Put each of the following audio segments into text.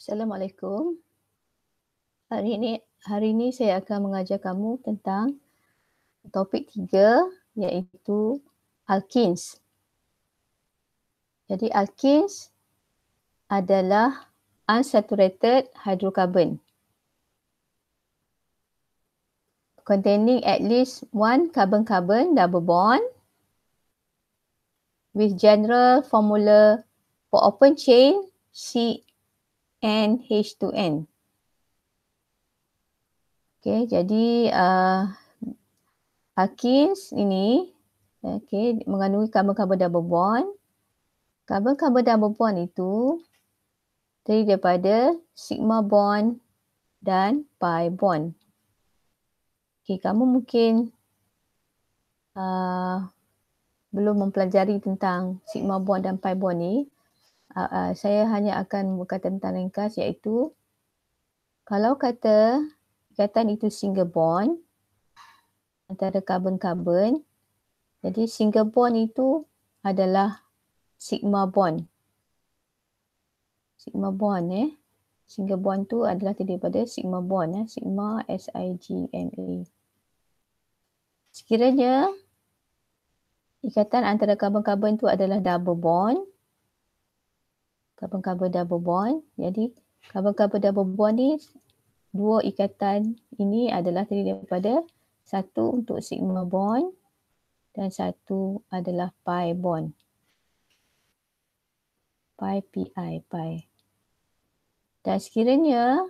Assalamualaikum. Hari ini hari ini saya akan mengajar kamu tentang topik tiga, iaitu alkins. Jadi alkins adalah unsaturated hydrocarbon containing at least one carbon-carbon double bond with general formula for open chain C H 2 n Okay, jadi uh, alkins ini okay, mengandungi karbon-karbon double bond. Karbon-karbon double bond itu terdiri daripada sigma bond dan pi bond. Okay, kamu mungkin uh, belum mempelajari tentang sigma bond dan pi bond ni uh, uh, saya hanya akan berkata tentang ringkas iaitu kalau kata ikatan itu single bond antara karbon-karbon jadi single bond itu adalah sigma bond sigma bond eh single bond tu adalah daripada sigma bond eh sigma S I G M A e. sekiranya ikatan antara karbon-karbon tu adalah double bond carbon-carbon double bond. Jadi carbon-carbon double bond ni dua ikatan ini adalah terdiri daripada satu untuk sigma bond dan satu adalah pi bond. Pi pi pi. Dan sekiranya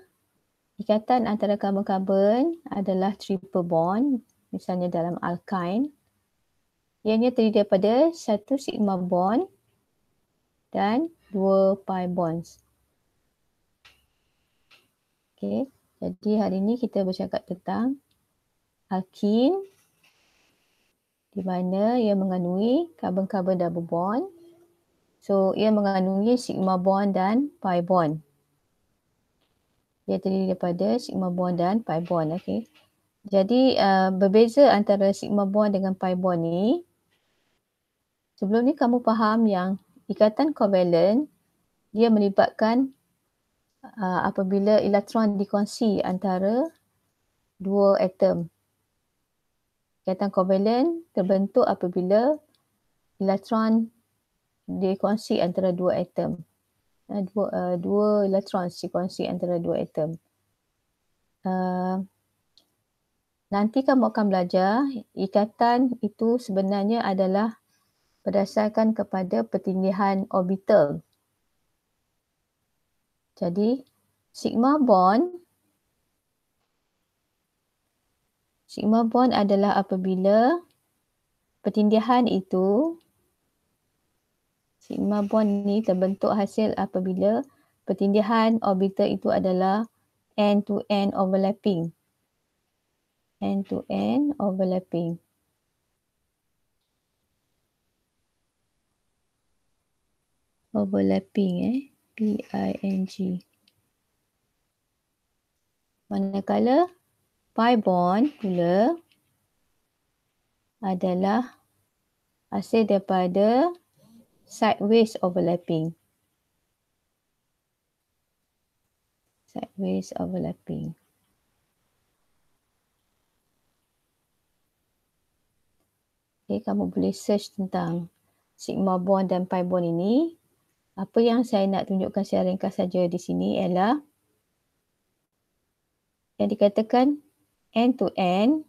ikatan antara carbon-carbon adalah triple bond misalnya dalam alkyne ianya terdiri daripada satu sigma bond dan Dua pi bonds. Okey, jadi hari ini kita bercakap tentang alkin di mana ia mengandungi carbon-carbon double bond. So, ia mengandungi sigma bond dan pi bond. Ia terdiri daripada sigma bond dan pi bond. Okay. Jadi, uh, berbeza antara sigma bond dengan pi bond ni, sebelum ni kamu faham yang ikatan kovalen dia melibatkan uh, apabila elektron dikongsi antara dua atom. Ikatan kovalen terbentuk apabila elektron dikongsi antara dua atom. Uh, dua, uh, dua elektron dikongsi antara dua atom. Uh, nanti kamu akan belajar ikatan itu sebenarnya adalah berdasarkan kepada pertindihan orbital. Jadi sigma bond sigma bond adalah apabila pertindihan itu sigma bond ni terbentuk hasil apabila pertindihan orbital itu adalah end to end overlapping. End to end overlapping. overlapping eh p i n g manakala pi bond pula adalah hasil daripada sideways overlapping sideways overlapping Okay, kamu boleh search tentang sigma bond dan pi bond ini apa yang saya nak tunjukkan secara ringkas saja di sini ialah yang dikatakan end to end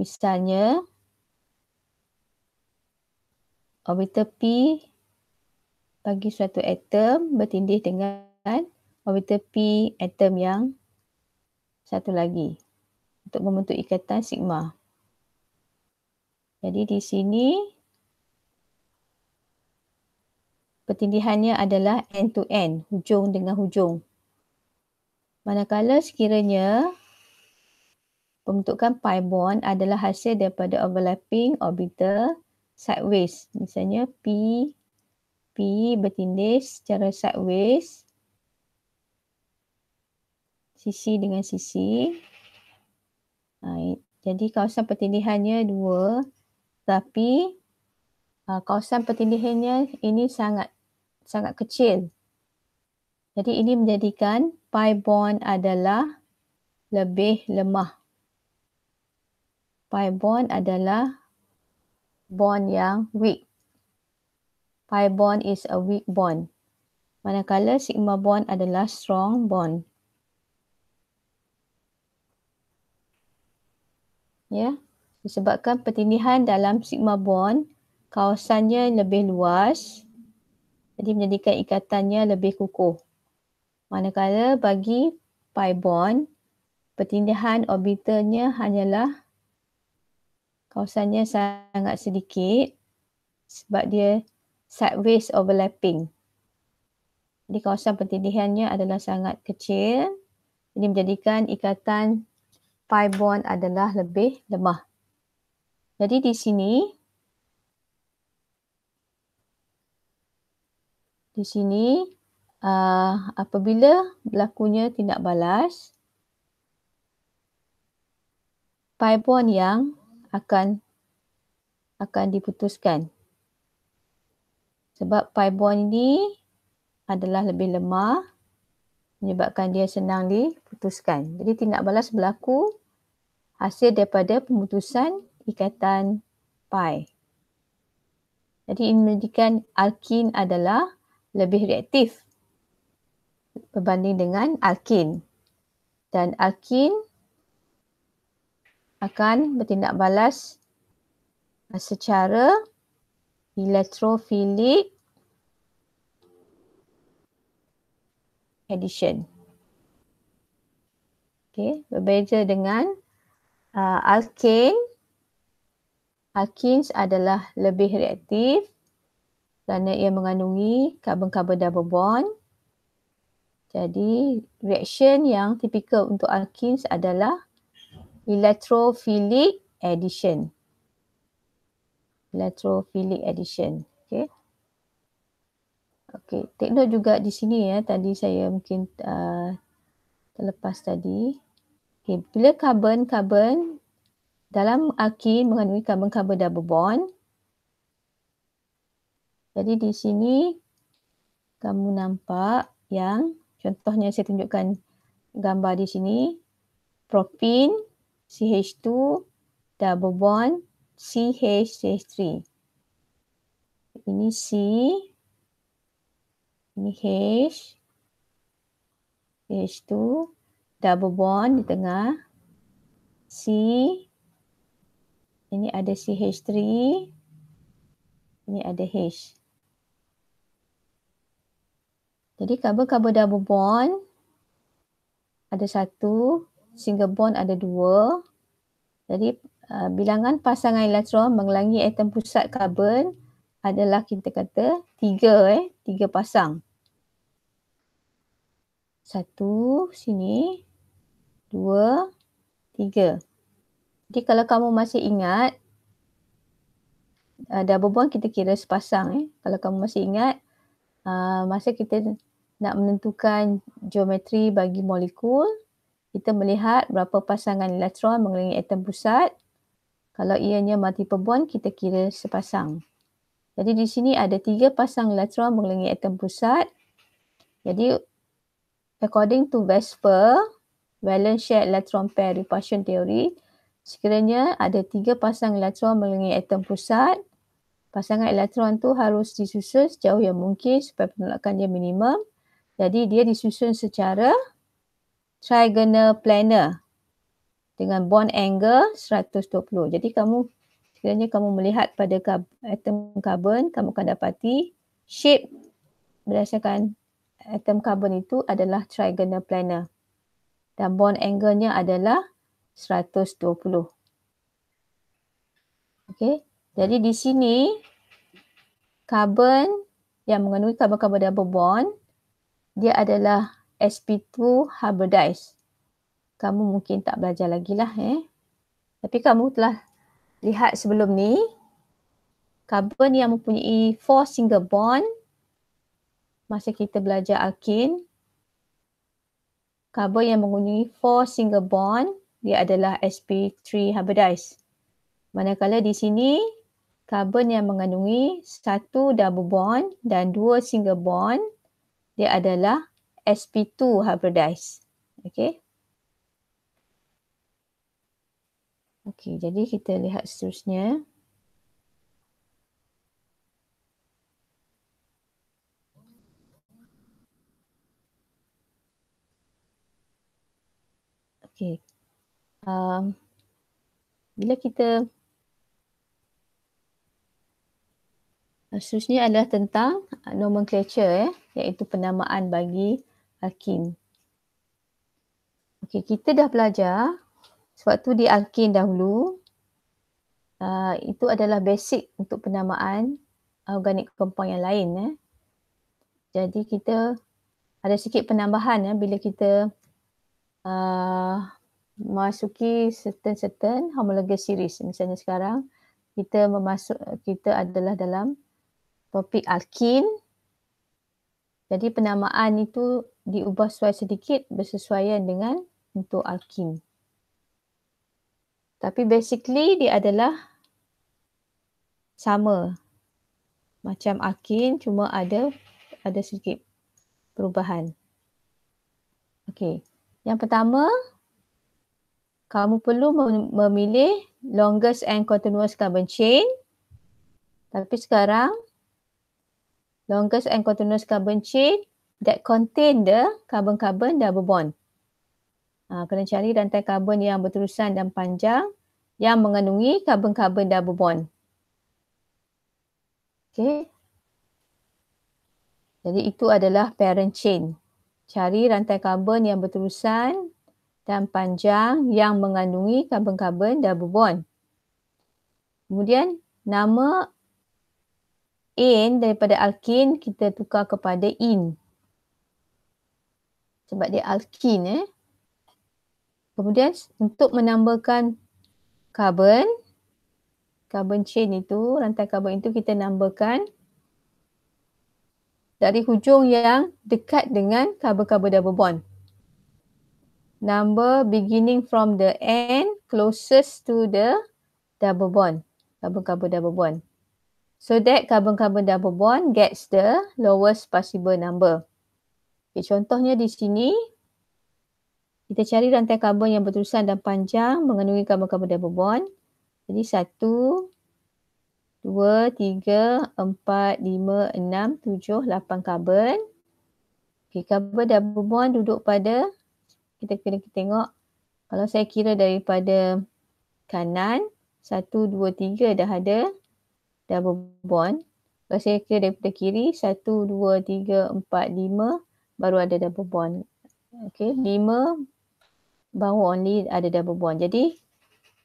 misalnya orbital P bagi suatu atom bertindih dengan orbital P atom yang satu lagi untuk membentuk ikatan sigma. Jadi di sini pertindihannya adalah end to end, hujung dengan hujung. Manakala sekiranya pembentukan pi bond adalah hasil daripada overlapping orbital sideways. Misalnya P, P bertindih secara sideways. Sisi dengan sisi. Baik. Jadi kawasan pertindihannya dua. Tapi uh, kawasan pertindihannya ini sangat sangat kecil. Jadi ini menjadikan pi bond adalah lebih lemah. Pi bond adalah bond yang weak. Pi bond is a weak bond. Manakala sigma bond adalah strong bond. Ya, disebabkan pertindihan dalam sigma bond, kawasannya lebih luas jadi menjadikan ikatannya lebih kukuh. Manakala bagi pi bond, pertindihan orbitalnya hanyalah kawasannya sangat sedikit sebab dia sideways overlapping. Jadi kawasan pertindihannya adalah sangat kecil. Ini menjadikan ikatan pi bond adalah lebih lemah. Jadi di sini di sini uh, apabila berlakunya tindak balas pi pipon yang akan akan diputuskan sebab pi bond ini adalah lebih lemah menyebabkan dia senang diputuskan jadi tindak balas berlaku hasil daripada pemutusan ikatan pi jadi ini menjadikan alkin adalah lebih reaktif berbanding dengan alkin. Dan alkin akan bertindak balas eh, secara elektrofilik addition. Okay, berbeza dengan uh, eh, alkane. Alkins adalah lebih reaktif kerana ia mengandungi karbon-karbon double bond. Jadi reaction yang tipikal untuk alkins adalah electrophilic addition. Electrophilic addition. Okay. Okay. Take note juga di sini ya. Tadi saya mungkin uh, terlepas tadi. Okay. Bila karbon-karbon dalam alkin mengandungi karbon-karbon double bond, jadi di sini kamu nampak yang contohnya saya tunjukkan gambar di sini propin CH2 double bond CH 3 Ini C ini H h 2 double bond di tengah C ini ada CH3 ini ada H. Jadi carbon-carbon double bond ada satu, single bond ada dua. Jadi uh, bilangan pasangan elektron mengelangi atom pusat karbon adalah kita kata tiga eh, tiga pasang. Satu sini, dua, tiga. Jadi kalau kamu masih ingat, uh, double bond kita kira sepasang. Eh. Kalau kamu masih ingat, uh, masa kita nak menentukan geometri bagi molekul, kita melihat berapa pasangan elektron mengelilingi atom pusat. Kalau ianya mati bond, kita kira sepasang. Jadi di sini ada tiga pasang elektron mengelilingi atom pusat. Jadi according to Vesper, valence Shell electron pair repulsion theory, sekiranya ada tiga pasang elektron mengelilingi atom pusat, pasangan elektron tu harus disusun sejauh yang mungkin supaya penolakannya minimum. Jadi dia disusun secara trigonal planar dengan bond angle 120. Jadi kamu sekiranya kamu melihat pada atom karbon, kamu akan dapati shape berdasarkan atom karbon itu adalah trigonal planar dan bond angle-nya adalah 120. Okey, jadi di sini karbon yang mengandungi karbon-karbon double bond dia adalah sp2 hybridize. Kamu mungkin tak belajar lagi lah eh. Tapi kamu telah lihat sebelum ni karbon yang mempunyai four single bond masa kita belajar alkin Karbon yang mempunyai four single bond dia adalah sp3 hybridize. Manakala di sini karbon yang mengandungi satu double bond dan dua single bond dia adalah sp2 hybridize. Okey. Okey, jadi kita lihat seterusnya. Okey. Um, bila kita Seterusnya adalah tentang uh, nomenclature eh, iaitu penamaan bagi alkin. Okey, kita dah belajar sewaktu di alkin dahulu. Uh, itu adalah basic untuk penamaan organik compound yang lain. Eh. Jadi kita ada sikit penambahan eh, bila kita uh, masuki certain-certain homologous series. Misalnya sekarang kita memasuk kita adalah dalam topik alkin. Jadi penamaan itu diubah sesuai sedikit bersesuaian dengan untuk alkin. Tapi basically dia adalah sama macam alkin cuma ada ada sedikit perubahan. Okey. Yang pertama kamu perlu memilih longest and continuous carbon chain. Tapi sekarang longest and continuous carbon chain that contain the carbon-carbon double bond. Ha, kena cari rantai karbon yang berterusan dan panjang yang mengandungi carbon-carbon double bond. Okay. Jadi itu adalah parent chain. Cari rantai karbon yang berterusan dan panjang yang mengandungi carbon-carbon double bond. Kemudian nama in daripada alkin kita tukar kepada in. Sebab dia alkin eh. Kemudian untuk menambahkan carbon carbon chain itu, rantai carbon itu kita nambahkan dari hujung yang dekat dengan carbon-carbon double bond. Number beginning from the end closest to the double bond. Carbon-carbon double bond so that carbon-carbon double bond gets the lowest possible number. Okay, contohnya di sini, kita cari rantai carbon yang berterusan dan panjang mengandungi carbon-carbon double bond. Jadi satu, dua, tiga, empat, lima, enam, tujuh, lapan carbon. Okay, carbon double bond duduk pada, kita kena tengok, kalau saya kira daripada kanan, satu, dua, tiga dah ada double bond. Kalau saya kira daripada kiri, satu dua tiga empat lima, baru ada double bond. Okay, lima baru only ada double bond. Jadi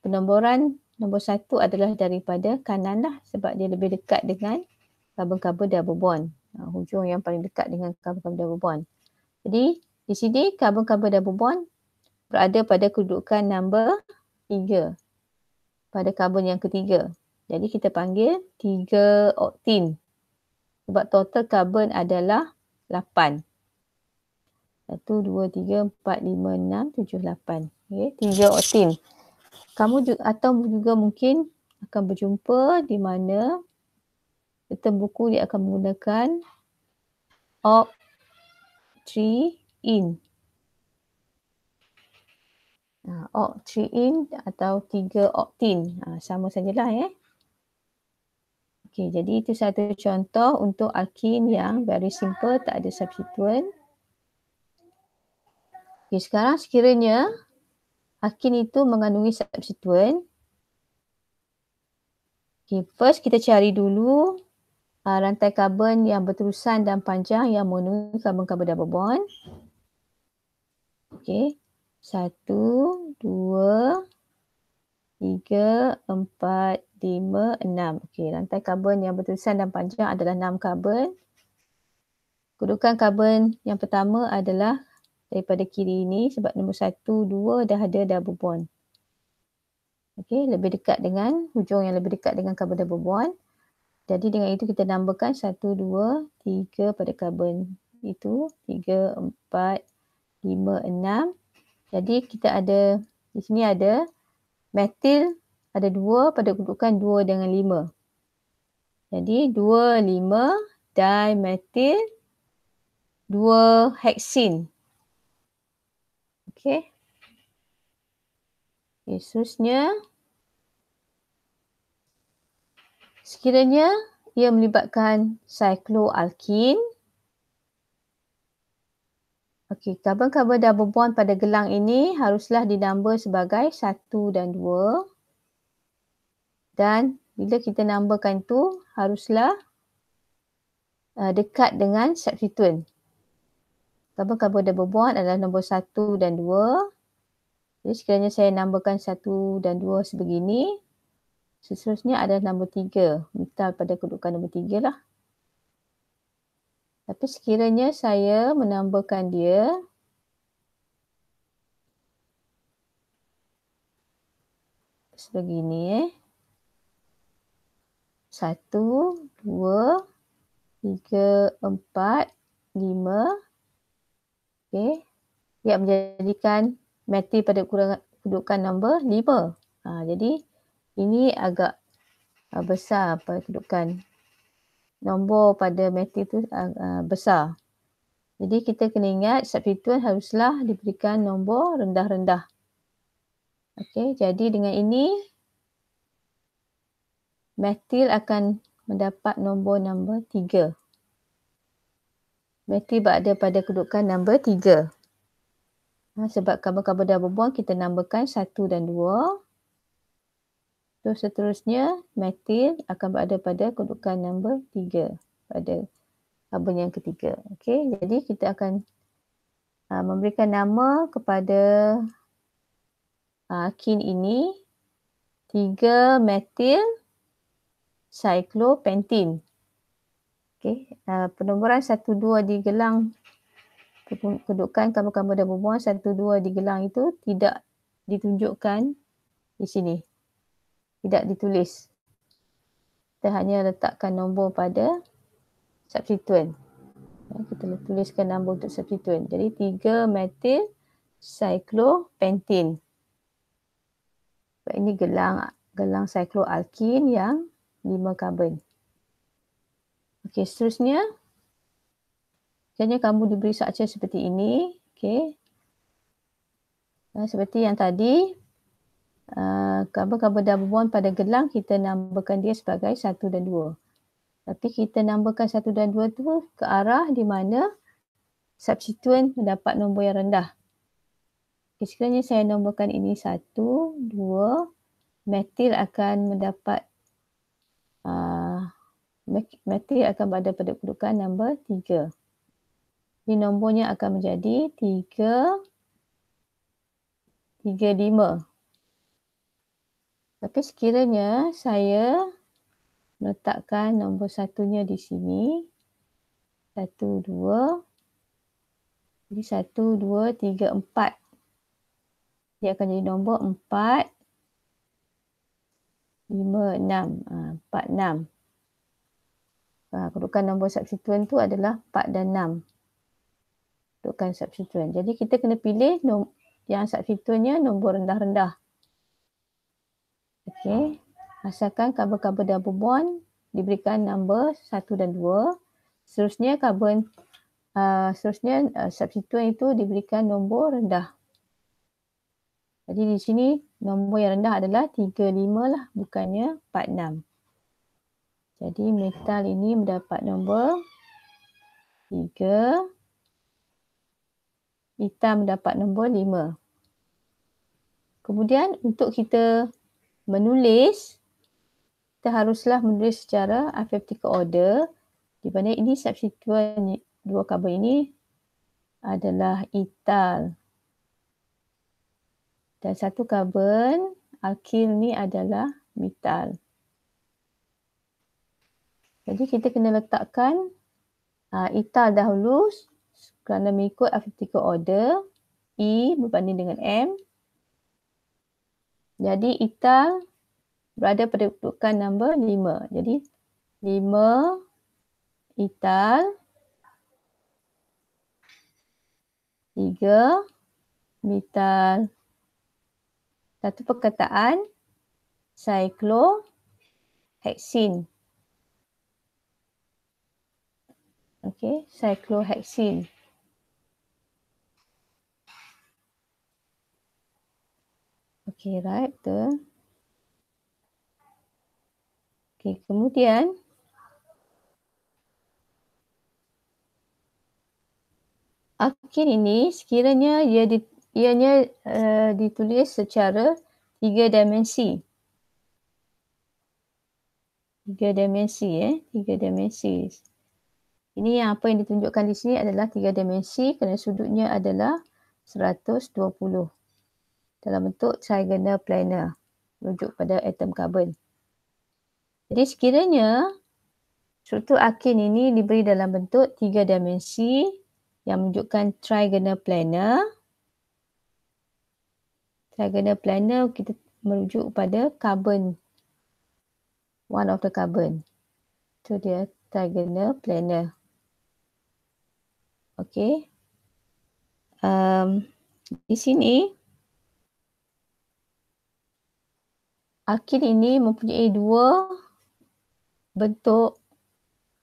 penomboran nombor satu adalah daripada kanan lah sebab dia lebih dekat dengan carbon-carbon double bond. Uh, hujung yang paling dekat dengan carbon-carbon double bond. Jadi di sini carbon-carbon double bond berada pada kedudukan nombor tiga, pada karbon yang ketiga. Jadi kita panggil 3 oktin. Sebab total karbon adalah 8. 1, 2, 3, 4, 5, 6, 7, 8. Okay. 3 oktin. Kamu juga, atau juga mungkin akan berjumpa di mana kita buku dia akan menggunakan ok ha, 3 in. Ok 3 in atau 3 oktin. Ha, sama sajalah eh. Okey, jadi itu satu contoh untuk alkin yang very simple, tak ada substituent. Okey, sekarang sekiranya alkin itu mengandungi substituent. Okey, first kita cari dulu uh, rantai karbon yang berterusan dan panjang yang mengandungi karbon-karbon double bond. Okey, satu, dua, tiga, empat, 5, 6. Okey, rantai karbon yang berterusan dan panjang adalah 6 karbon. Kedudukan karbon yang pertama adalah daripada kiri ini sebab nombor 1, 2 dah ada double bond. Okey, lebih dekat dengan hujung yang lebih dekat dengan karbon double bond. Jadi dengan itu kita tambahkan 1, 2, 3 pada karbon itu 3, 4, 5, 6. Jadi kita ada di sini ada metil ada 2 pada kedudukan 2 dengan 5. Jadi 2, 5 dimethyl 2 hexin. Okey. Khususnya sekiranya ia melibatkan cycloalkene Okey, karbon-karbon double bond pada gelang ini haruslah dinamba sebagai 1 dan 2 dan bila kita nambahkan tu haruslah uh, dekat dengan substituent. Tambah kabel double bond adalah nombor satu dan dua. Jadi sekiranya saya nambahkan satu dan dua sebegini. Seterusnya ada nombor tiga. Minta pada kedudukan nombor tiga lah. Tapi sekiranya saya menambahkan dia. Sebegini eh satu, dua, tiga, empat, lima. Okey. Ia menjadikan mati pada kedudukan nombor lima. Ha, jadi ini agak uh, besar pada kedudukan nombor pada mati itu uh, uh, besar. Jadi kita kena ingat substituen haruslah diberikan nombor rendah-rendah. Okey, jadi dengan ini metil akan mendapat nombor nombor tiga. Metil berada pada kedudukan nombor tiga. Ha, sebab kabel-kabel dah berbuang, kita nambahkan satu dan dua. Terus seterusnya, metil akan berada pada kedudukan nombor tiga. Pada karbon yang ketiga. Okay, jadi kita akan ha, memberikan nama kepada ha, kin ini. Tiga metil Cyclopentin. Okey, uh, penomboran 1 2 di gelang kedudukan kamu-kamu dan perempuan 1 2 di gelang itu tidak ditunjukkan di sini. Tidak ditulis. Kita hanya letakkan nombor pada substituen. Ya, kita tuliskan nombor untuk substituen. Jadi 3 metil cyclopentin. ini gelang gelang cycloalkin yang Lima karbon. Okey, seterusnya. Jadi kamu diberi structure seperti ini. Okey. Seperti yang tadi. Karbon-karbon uh, double bond pada gelang kita nambahkan dia sebagai satu dan dua. Tapi kita nambahkan satu dan dua tu ke arah di mana substituen mendapat nombor yang rendah. Okay, sekiranya saya nombokan ini satu, dua. metil akan mendapat Ah, Meteri akan berada pada kedudukan nombor 3. Jadi nombornya akan menjadi 3, 3, 5. Tapi sekiranya saya letakkan nombor satunya di sini. 1, 2. Jadi 1, 2, 3, 4. Dia akan jadi nombor 4, 5, 6, 4, 6. Kedudukan nombor substituen tu adalah 4 dan 6. Kedudukan substituen. Jadi kita kena pilih yang substituennya nombor rendah-rendah. Okey. Asalkan carbon-carbon double bond diberikan nombor 1 dan 2. Seterusnya carbon, uh, seterusnya uh, ah, substituen itu diberikan nombor rendah. Jadi di sini nombor yang rendah adalah 35 lah bukannya 46. Jadi metal ini mendapat nombor 3. Hitam mendapat nombor 5. Kemudian untuk kita menulis, kita haruslah menulis secara alphabetical order. Di mana ini substituen dua kabel ini adalah ital dan satu karbon alkil ni adalah metal. Jadi kita kena letakkan uh, ah, etal dahulu kerana mengikut alphabetical order E berbanding dengan M. Jadi etal berada pada kedudukan nombor 5. Jadi 5 etal 3 metal satu perkataan cyclohexene. Okey, cyclohexene. Okey, right the. Okey, kemudian akhir ini sekiranya ia di, ianya uh, ditulis secara tiga dimensi. Tiga dimensi eh, tiga dimensi. Ini yang apa yang ditunjukkan di sini adalah tiga dimensi kerana sudutnya adalah 120 dalam bentuk trigonal planar rujuk pada atom karbon. Jadi sekiranya struktur akin ini diberi dalam bentuk tiga dimensi yang menunjukkan trigonal planar Trigona planar kita merujuk pada carbon. One of the carbon. Itu dia trigona planar. Okay. Um, di sini akhir ini mempunyai dua bentuk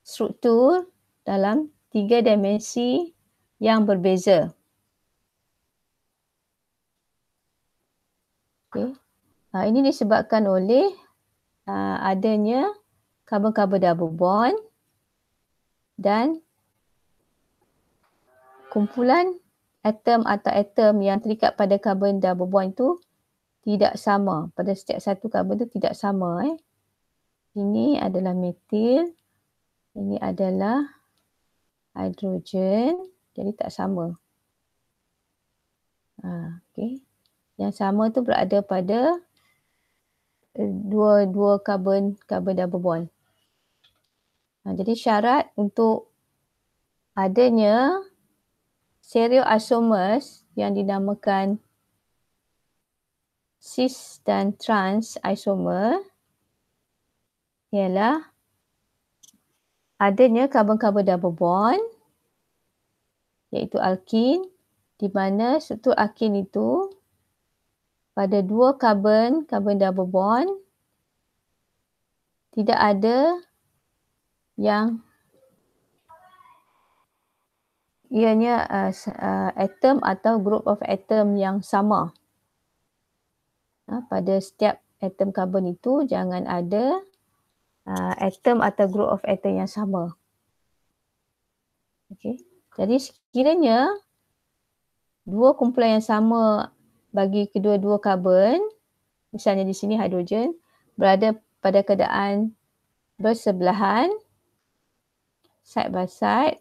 struktur dalam tiga dimensi yang berbeza. Okay. Uh, ha, ini disebabkan oleh uh, adanya carbon-carbon double bond dan kumpulan atom atau atom yang terikat pada carbon double bond itu tidak sama. Pada setiap satu carbon itu tidak sama. Eh. Ini adalah metil. Ini adalah hidrogen. Jadi tak sama. Uh, ha, okay yang sama tu berada pada eh, dua dua carbon carbon double bond. Ha, jadi syarat untuk adanya stereoisomers yang dinamakan cis dan trans isomer ialah adanya carbon-carbon double bond iaitu alkin di mana struktur alkin itu pada dua karbon, karbon double bond tidak ada yang ianya uh, uh, atom atau group of atom yang sama uh, pada setiap atom karbon itu jangan ada uh, atom atau group of atom yang sama Okay, jadi sekiranya dua kumpulan yang sama bagi kedua-dua karbon misalnya di sini hidrogen berada pada keadaan bersebelahan side by side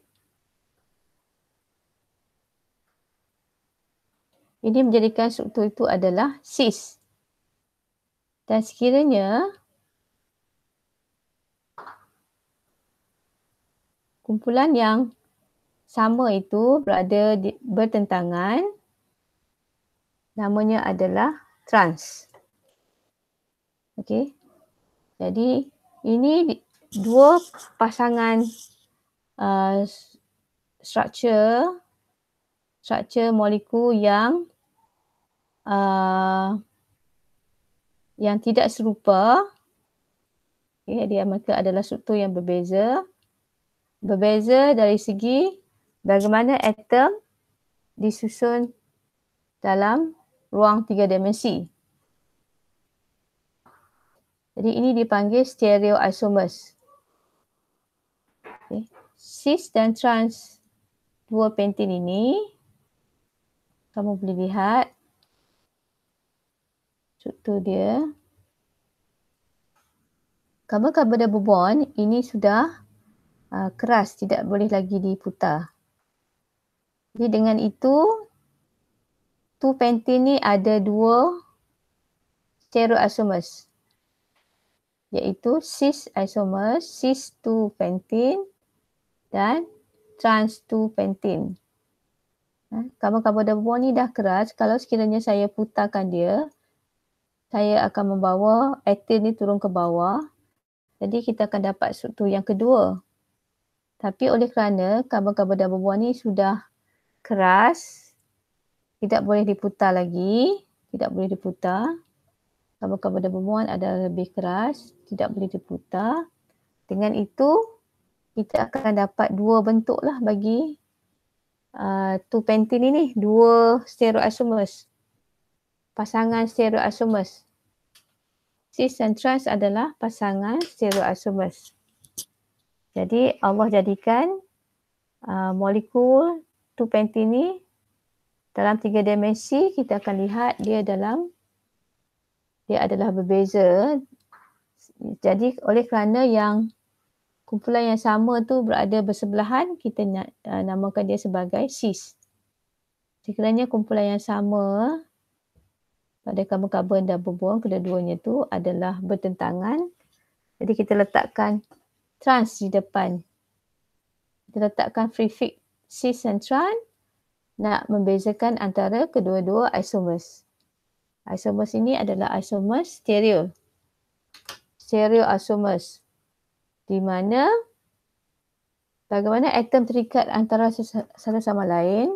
ini menjadikan struktur itu adalah cis dan sekiranya kumpulan yang sama itu berada di, bertentangan namanya adalah trans. Okey. Jadi ini dua pasangan uh, structure struktur molekul yang uh, yang tidak serupa. Okey, jadi mereka adalah struktur yang berbeza. Berbeza dari segi bagaimana atom disusun dalam ruang tiga dimensi. Jadi ini dipanggil stereoisomers. Okay. Cis dan trans dua pentin ini kamu boleh lihat struktur dia. Kamu ada berbond ini sudah uh, keras tidak boleh lagi diputar. Jadi dengan itu two panty ni ada dua stereo stereoisomers iaitu cis isomer, cis 2 pentin dan trans 2 pentin. Ha, kamu-kamu double bond ni dah keras, kalau sekiranya saya putarkan dia, saya akan membawa etil ni turun ke bawah. Jadi kita akan dapat struktur yang kedua. Tapi oleh kerana kamu-kamu double bond ni sudah keras, tidak boleh diputar lagi. Tidak boleh diputar. Sama kepada perempuan ada lebih keras. Tidak boleh diputar. Dengan itu, kita akan dapat dua bentuk lah bagi uh, tu pentin ini. Dua steroid isomers. Pasangan steroid isomers. Cis and trans adalah pasangan steroid isomers. Jadi Allah jadikan uh, molekul tu pentin ini dalam tiga dimensi kita akan lihat dia dalam dia adalah berbeza. Jadi oleh kerana yang kumpulan yang sama tu berada bersebelahan kita uh, namakan dia sebagai sis. Sekiranya kumpulan yang sama pada karbon-karbon dan berbuah kedua-duanya tu adalah bertentangan. Jadi kita letakkan trans di depan. Kita letakkan prefix cis dan trans nak membezakan antara kedua-dua isomers. Isomers ini adalah isomers stereo. Stereo isomers. Di mana bagaimana atom terikat antara satu sama lain.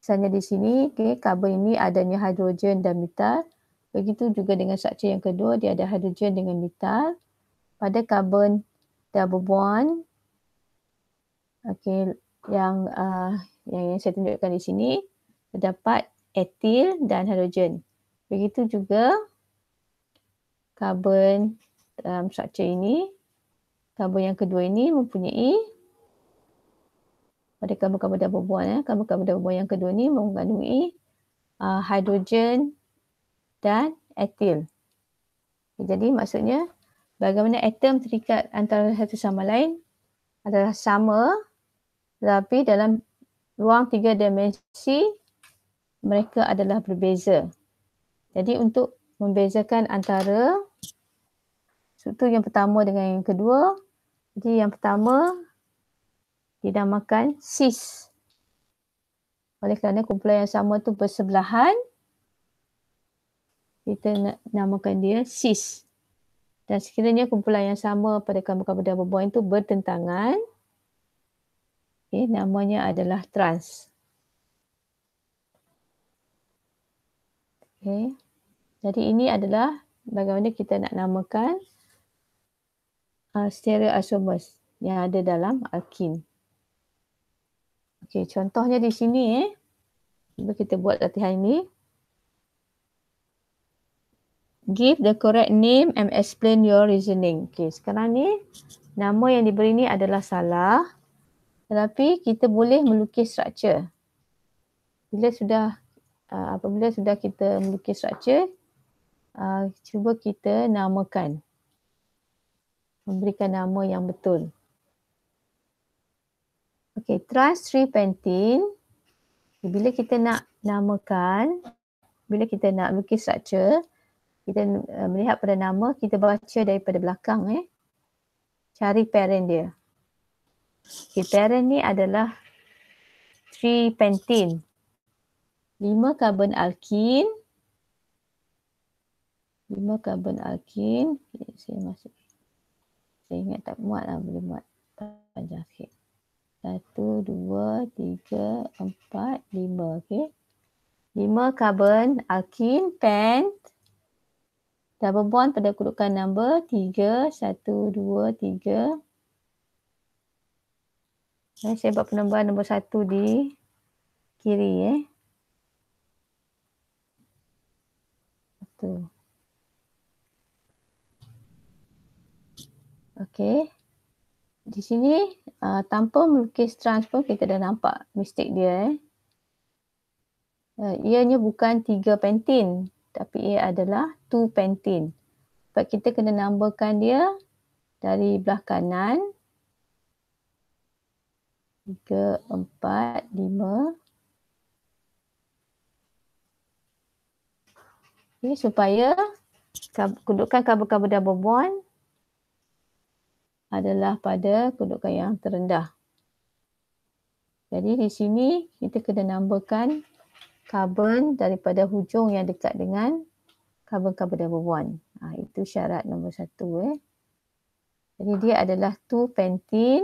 Misalnya di sini, okay, karbon ini adanya hidrogen dan metal. Begitu juga dengan saksi yang kedua, dia ada hidrogen dengan metal. Pada karbon double bond, okay, yang uh, yang, yang saya tunjukkan di sini terdapat etil dan hidrogen. Begitu juga karbon dalam struktur ini. Karbon yang kedua ini mempunyai pada karbon-karbon double berbuah. Ya. Karbon-karbon double berbuah yang kedua ini mengandungi uh, hidrogen dan etil. Jadi maksudnya bagaimana atom terikat antara satu sama lain adalah sama tetapi dalam ruang tiga dimensi mereka adalah berbeza. Jadi untuk membezakan antara satu yang pertama dengan yang kedua, jadi yang pertama dinamakan sis. Oleh kerana kumpulan yang sama tu bersebelahan, kita nak namakan dia sis. Dan sekiranya kumpulan yang sama pada kabel-kabel double bond itu bertentangan, Okay, namanya adalah trans. Okay. Jadi ini adalah bagaimana kita nak namakan uh, stereoisomers yang ada dalam alkin. Okey, contohnya di sini eh. Cuba kita buat latihan ini. Give the correct name and explain your reasoning. Okey, sekarang ni nama yang diberi ni adalah salah tetapi kita boleh melukis struktur. Bila sudah uh, apabila sudah kita melukis struktur, uh, cuba kita namakan. Memberikan nama yang betul. Okey, trans-tripentin. Bila kita nak namakan, bila kita nak lukis structure, kita uh, melihat pada nama, kita baca daripada belakang. Eh. Cari parent dia. Okay, parent ni adalah tripentin. Lima karbon alkin. Lima karbon alkin. Okay, saya masuk. Saya ingat tak muat lah. Boleh muat panjang sikit. Satu, dua, tiga, empat, lima. Okay. Lima karbon alkin pent. Double bond pada kedudukan nombor Tiga, satu, dua, tiga, Eh, saya buat penambahan nombor satu di kiri. Eh. Satu. Okey. Di sini uh, tanpa melukis trans kita dah nampak mistake dia. Eh. Uh, ianya bukan tiga pentin tapi ia adalah two pentin. Sebab kita kena nambahkan dia dari belah kanan tiga, empat, lima. Ini supaya kedudukan kabel-kabel double bond adalah pada kedudukan yang terendah. Jadi di sini kita kena nambahkan karbon daripada hujung yang dekat dengan kabel-kabel double bond. Ha, itu syarat nombor satu. Eh. Jadi dia adalah 2 pentin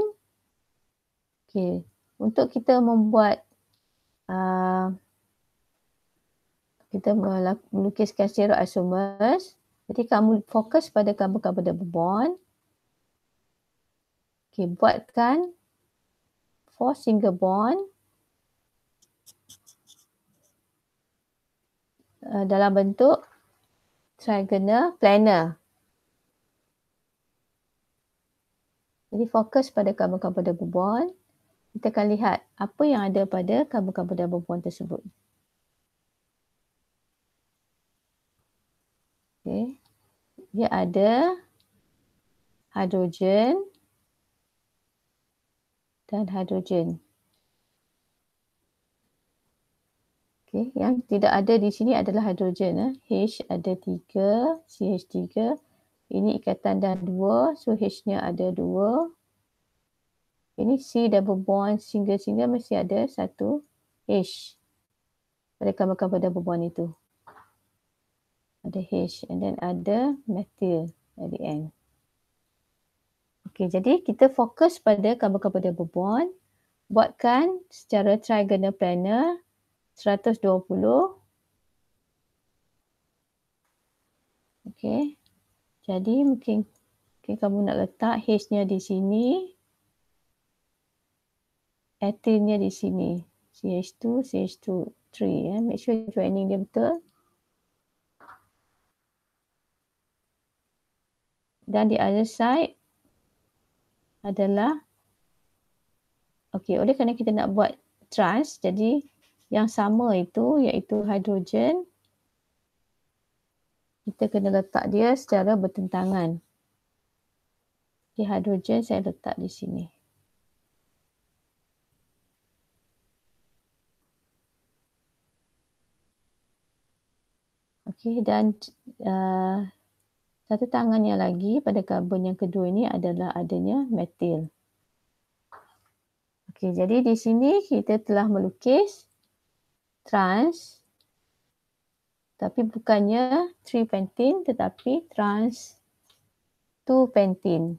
Okay. Untuk kita membuat uh, kita melukiskan steroid isomers. Jadi kamu fokus pada kabel-kabel double bond. Okay, buatkan four single bond uh, dalam bentuk trigonal planar. Jadi fokus pada kabel-kabel double bond kita akan lihat apa yang ada pada karbon-karbon dan bumbuan tersebut. Okay. Dia ada hidrogen dan hidrogen. Okay. Yang tidak ada di sini adalah hidrogen. Eh. H ada 3, CH3. Ini ikatan dan 2. So H-nya ada 2 ini C double bond single-single mesti ada satu H pada kamar-kamar double bond itu. Ada H and then ada methyl at the end. Okay, jadi kita fokus pada kamar-kamar double bond. Buatkan secara trigonal planar 120. Okay, jadi mungkin, okay kamu nak letak H-nya di sini ethylnya di sini. CH2, CH2, 3. Ya. Make sure joining dia betul. Dan di other side adalah okay oleh kerana kita nak buat trans, jadi yang sama itu iaitu hidrogen kita kena letak dia secara bertentangan. Okey, hidrogen saya letak di sini. Okey dan uh, satu tangannya lagi pada karbon yang kedua ini adalah adanya metil. Okey jadi di sini kita telah melukis trans tapi bukannya 3 pentin tetapi trans 2 pentin.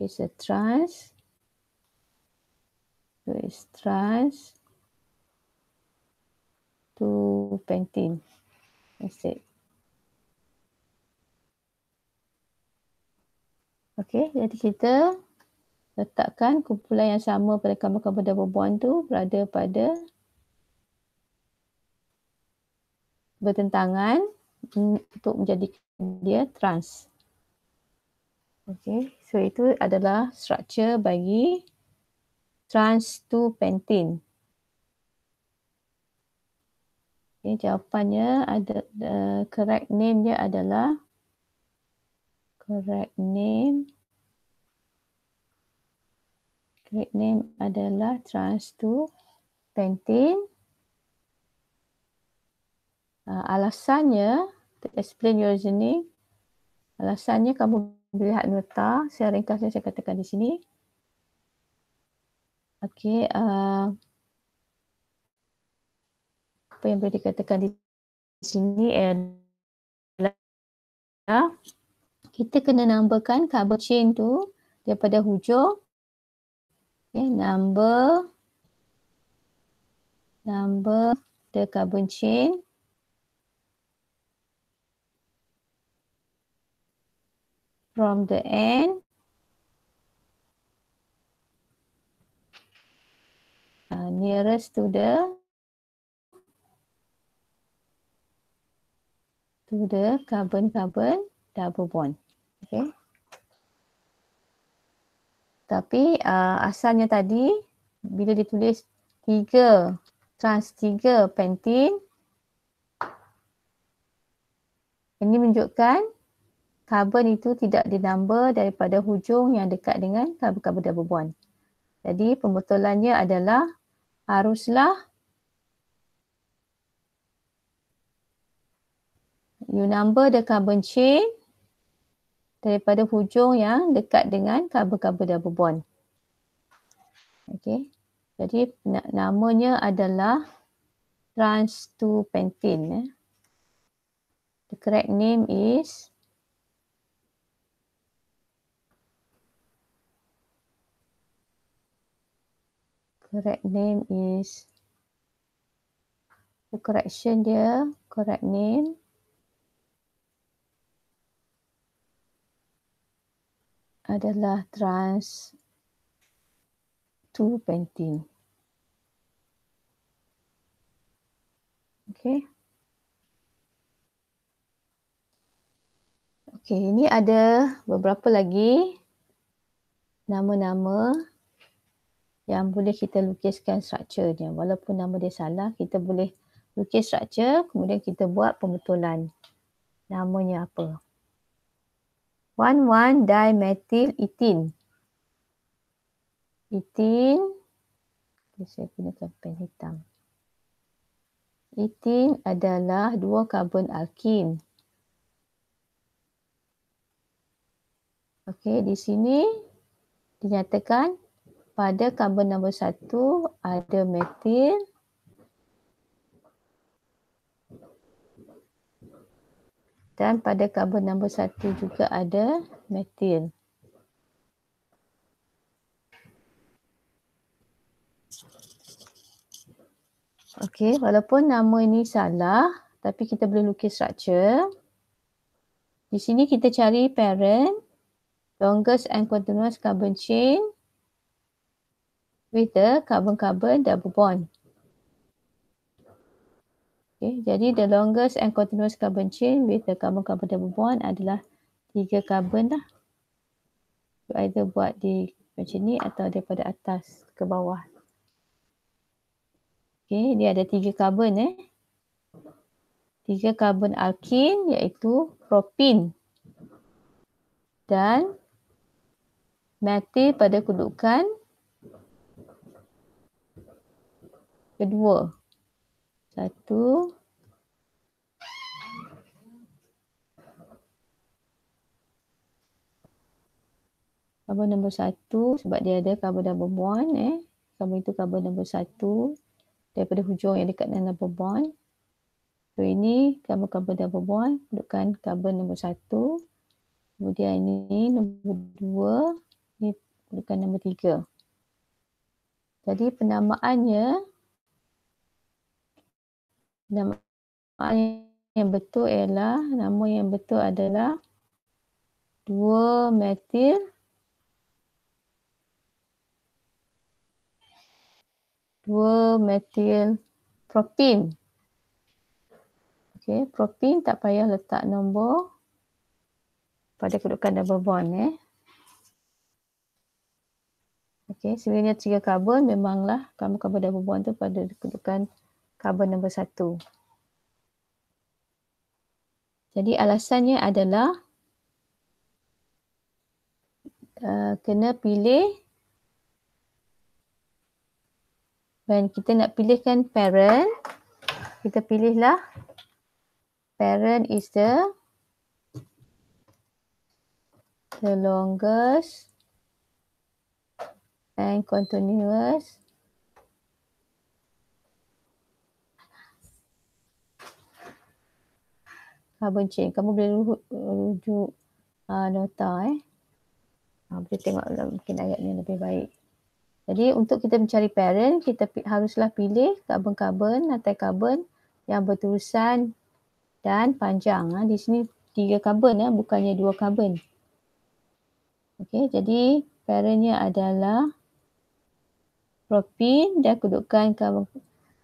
It's a trans. So trans to Pantene. That's it. Okay, jadi kita letakkan kumpulan yang sama pada kamar-kamar dan berbuan tu berada pada bertentangan untuk menjadikan dia trans. Okay, so itu adalah struktur bagi trans to pentene. Okay, jawapannya ada the eh, correct name dia adalah correct name correct name adalah trans to pentin uh, ah, alasannya to explain your journey alasannya kamu melihat nota saya ringkasnya saya katakan di sini Okay. uh, ah, apa yang boleh dikatakan di sini adalah kita kena nambahkan carbon chain tu daripada hujung okay, ya, number number the carbon chain from the end uh, nearest to the to the carbon-carbon double bond. Okey. Tapi uh, asalnya tadi bila ditulis tiga trans tiga pentin ini menunjukkan karbon itu tidak dinumber daripada hujung yang dekat dengan karbon-karbon double bond. Jadi pembetulannya adalah haruslah you number the carbon chain daripada hujung yang dekat dengan carbon-carbon double bond. Okay. Jadi namanya adalah trans 2 pentin. Eh. The correct name is correct name is the correction dia correct name adalah trans to painting. Okay. Okay, ini ada beberapa lagi nama-nama yang boleh kita lukiskan strukturnya. Walaupun nama dia salah, kita boleh lukis struktur kemudian kita buat pembetulan namanya apa. 11 dimethyl ethene. Ethene. Okay, saya punya pen hitam. Ethene adalah dua karbon alkin. Okey, di sini dinyatakan pada karbon nombor satu ada metil. Dan pada karbon nombor satu juga ada metil. Okey, walaupun nama ini salah, tapi kita boleh lukis struktur. Di sini kita cari parent, longest and continuous carbon chain with the carbon-carbon double bond. Okay, jadi the longest and continuous carbon chain with the carbon-carbon double bond adalah tiga carbon lah. You either buat di macam ni atau daripada atas ke bawah. Okay, dia ada tiga carbon eh. Tiga carbon alkene iaitu propin dan metil pada kedudukan kedua. Satu. Kabel nombor satu sebab dia ada kabel number one. Eh. Kabel itu kabel nombor satu daripada hujung yang dekat dengan number one. So ini kabel kabel double bond, dudukkan kabel nombor satu. Kemudian ini nombor dua, ini dudukkan nombor tiga. Jadi penamaannya Nama yang betul ialah nama yang betul adalah 2 metil 2 metil propin. Okey, propin tak payah letak nombor pada kedudukan double bond eh. Okey, sebenarnya tiga karbon memanglah kamu karbon double bond tu pada kedudukan karbon nombor satu. Jadi alasannya adalah uh, kena pilih when kita nak pilihkan parent kita pilihlah parent is the the longest and continuous carbon ah, chain. Kamu boleh rujuk uh, ah, nota eh. Uh, boleh tengok lah mungkin ayat ni lebih baik. Jadi untuk kita mencari parent, kita haruslah pilih carbon-carbon atau carbon yang berterusan dan panjang. Uh, di sini tiga carbon, uh, bukannya dua carbon. Okey, jadi parentnya adalah propin dan kedudukan carbon,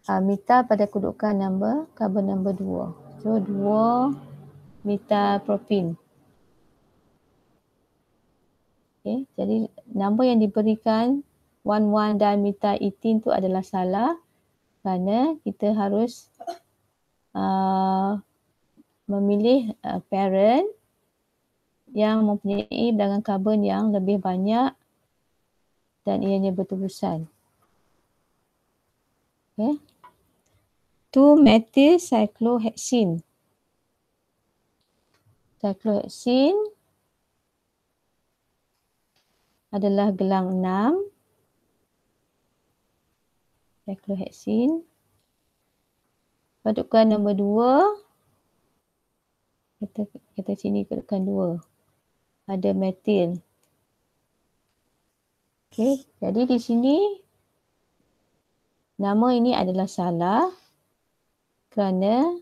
uh, metal pada kedudukan nombor carbon nombor 2. So 2 metapropin. Okay, jadi nombor yang diberikan 11 dan meta 18 tu adalah salah kerana kita harus uh, memilih uh, parent yang mempunyai dengan karbon yang lebih banyak dan ianya bertubusan. Okay iaitu metil cyclohexin, cyclohexin adalah gelang 6. cyclohexin. Padukan nombor 2. Kita kita sini padukan 2. Ada metil. Okey, jadi di sini nama ini adalah salah kerana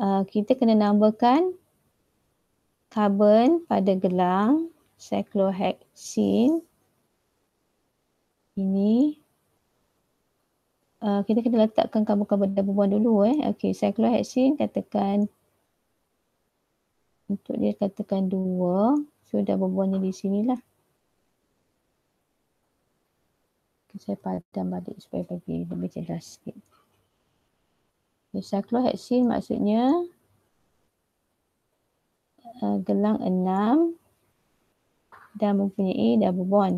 uh, kita kena nambahkan karbon pada gelang cyclohexene ini uh, kita kena letakkan karbon-karbon dan berbuah dulu eh. Okey, cyclohexene katakan untuk dia katakan dua. So dah berbuahnya di sinilah. saya padam balik supaya bagi lebih jelas sikit. Okay. Hexacloheksin maksudnya uh, gelang enam dan mempunyai double bond.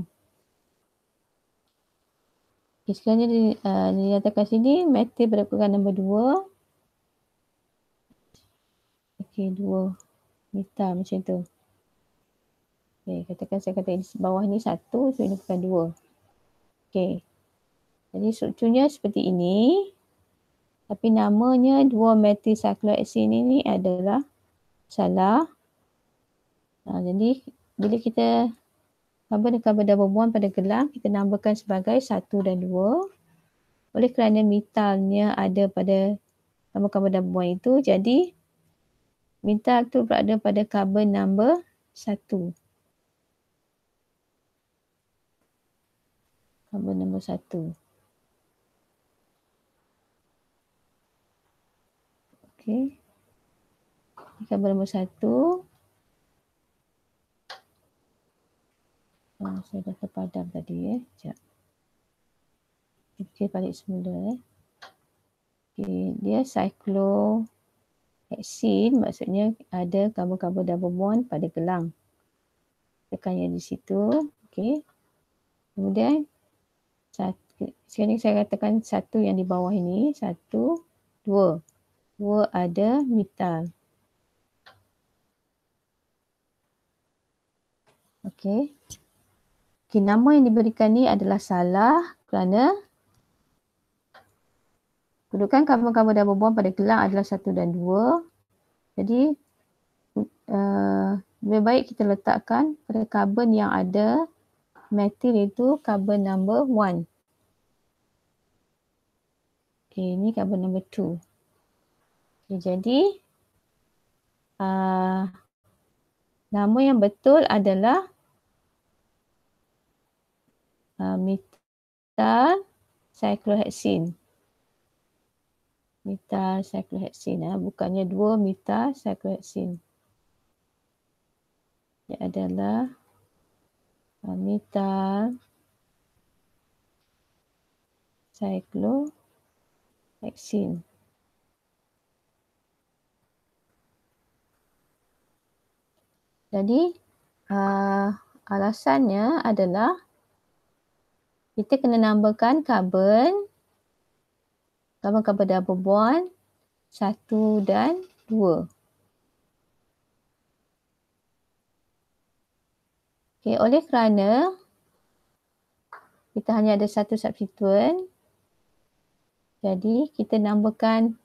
Okay, sekiranya di, uh, dinyatakan sini metil berdekatan nombor dua. Okey, dua metal macam tu. Okey, katakan saya kata di bawah ni satu, so ini bukan dua. Okey. Jadi strukturnya seperti ini tapi namanya dua methylcycloxin ini adalah salah. Ha, jadi bila kita tambah dekat pada berbuan pada gelang, kita nambahkan sebagai satu dan dua. Oleh kerana metalnya ada pada nombor carbon double bond itu, jadi metal itu berada pada carbon nombor satu. Carbon nombor satu. Okey. Ikan bernombor satu. Oh, saya dah terpadam tadi ya. Sekejap. Okey, balik semula eh. Okey, dia cyclo hexene maksudnya ada carbon-carbon double bond pada gelang. Tekan yang di situ. Okey. Kemudian satu, sekarang saya katakan satu yang di bawah ini. Satu, dua bahawa ada metal. Okey. Okay, nama yang diberikan ni adalah salah kerana kedudukan karbon kamu dan bom-bom pada gelang adalah satu dan dua. Jadi uh, lebih baik kita letakkan pada karbon yang ada metil itu karbon number one. Okay, ini karbon number two. Okay, jadi uh, nama yang betul adalah uh, metal cyclohexene. Metal cyclohexene, eh. Ah, bukannya dua metal cyclohexin. Ia adalah uh, metal cyclohexene. Jadi uh, alasannya adalah kita kena nambahkan karbon karbon kepada double bond satu dan dua. Okay, oleh kerana kita hanya ada satu substituen jadi kita nambahkan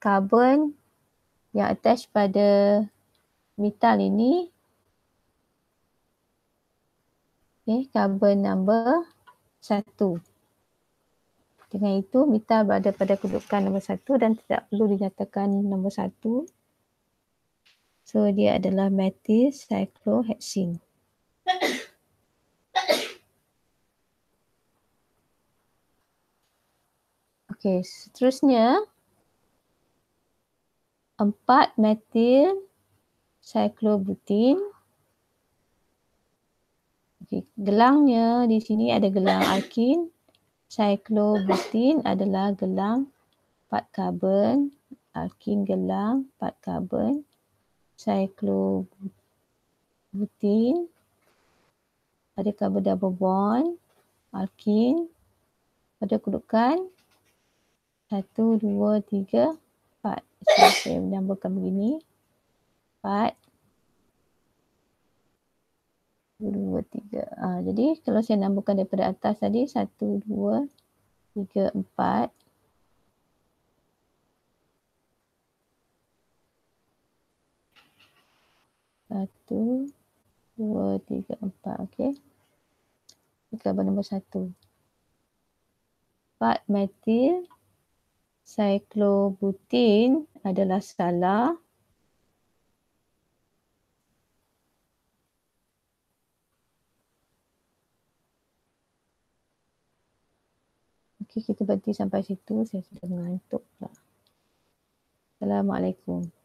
karbon yang attach pada metal ini okay, carbon number satu. Dengan itu metal berada pada kedudukan nombor satu dan tidak perlu dinyatakan nombor satu. So dia adalah metil cyclohexene. Okey, seterusnya empat metil cyclobutin. Okay. Gelangnya di sini ada gelang alkin. Cyclobutin adalah gelang 4 karbon. Alkin gelang 4 karbon. Cyclobutin ada karbon double bond. Alkin pada kedudukan 1, 2, 3, 4. Saya menambahkan begini. Empat, dua, tiga. ha, jadi kalau saya nampukan daripada atas tadi satu, dua, tiga, empat. Satu, dua, tiga, empat. okey Kita gambar nombor satu. Empat metil cyclobutin adalah salah Okey, kita berhenti sampai situ. Saya sudah mengantuk. Assalamualaikum.